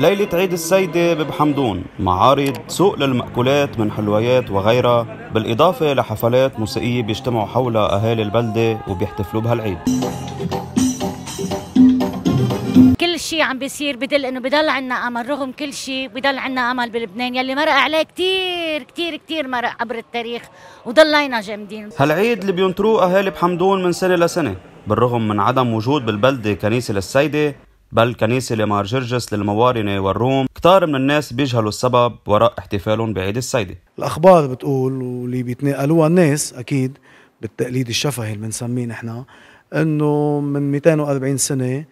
ليلة عيد السيدة ببحمدون معارض سوق للمأكولات من حلويات وغيرها بالإضافة لحفلات موسيقية بيجتمعوا حولها أهالي البلدة وبيحتفلوا بهالعيد كل شيء عم بيصير بدل انه بضل عنا امل رغم كل شيء بضل عنا امل بلبنان يلي مرق عليه كثير كثير كثير مرق عبر التاريخ وضلينا جامدين هالعيد اللي بينطروه اهالي بحمدون من سنه لسنه بالرغم من عدم وجود بالبلده كنيسه للسيده بل كنيسة لمار جرجس للموارنة والروم كتار من الناس بيجهلوا السبب وراء احتفالهم بعيد السيدة الأخبار بتقول واللي بيتناقلوها الناس أكيد بالتقليد الشفهي اللي بنسميه نحن انه من 240 سنه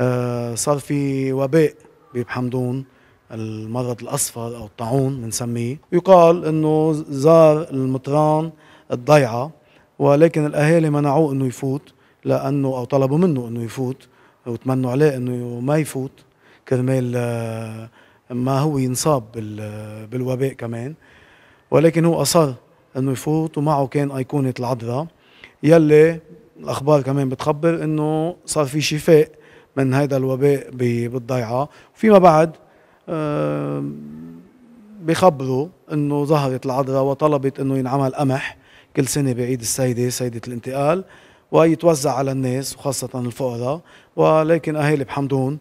آه، صار في وباء بحمدون المرض الاصفر او الطاعون بنسميه يقال انه زار المطران الضيعه ولكن الاهالي منعوه انه يفوت لانه او طلبوا منه انه يفوت وتمنوا عليه انه ما يفوت كرمال آه، ما هو ينصاب بالوباء كمان ولكن هو اصر انه يفوت ومعه كان ايقونه العذراء يلي الاخبار كمان بتخبر انه صار في شفاء من هذا الوباء بالضيعه وفيما بعد آه، بخبروا انه ظهرت العذراء وطلبت انه ينعمل قمح كل سنه بعيد السيده سيده الانتقال ويتوزع على الناس وخاصة الفقراء ولكن أهالي بحمدون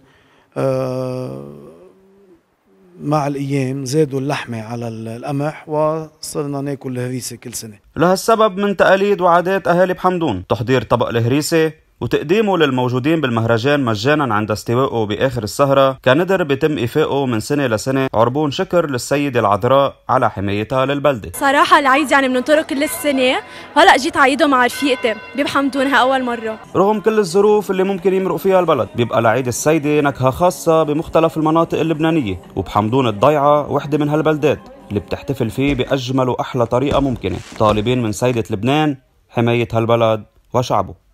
آه، مع الايام زادوا اللحمه على القمح وصرنا ناكل الهريسه كل سنه. لهالسبب من تقاليد وعادات اهالي بحمدون تحضير طبق الهريسه وتقديمه للموجودين بالمهرجان مجانا عند استوائه بآخر السهرة كندر بيتم إيفائه من سنة لسنة عربون شكر للسيدة العذراء على حمايتها للبلدة صراحة العيد يعني بننطره كل السنة هلأ جيت عيده مع رفيقتي بيحمدونها أول مرة رغم كل الظروف اللي ممكن يمرق فيها البلد بيبقى لعيد السيدة نكهة خاصة بمختلف المناطق اللبنانية وبحمدون الضيعة وحدة من هالبلدات اللي بتحتفل فيه بأجمل وأحلى طريقة ممكنة طالبين من سيدة لبنان حماية هالبلد وشعبه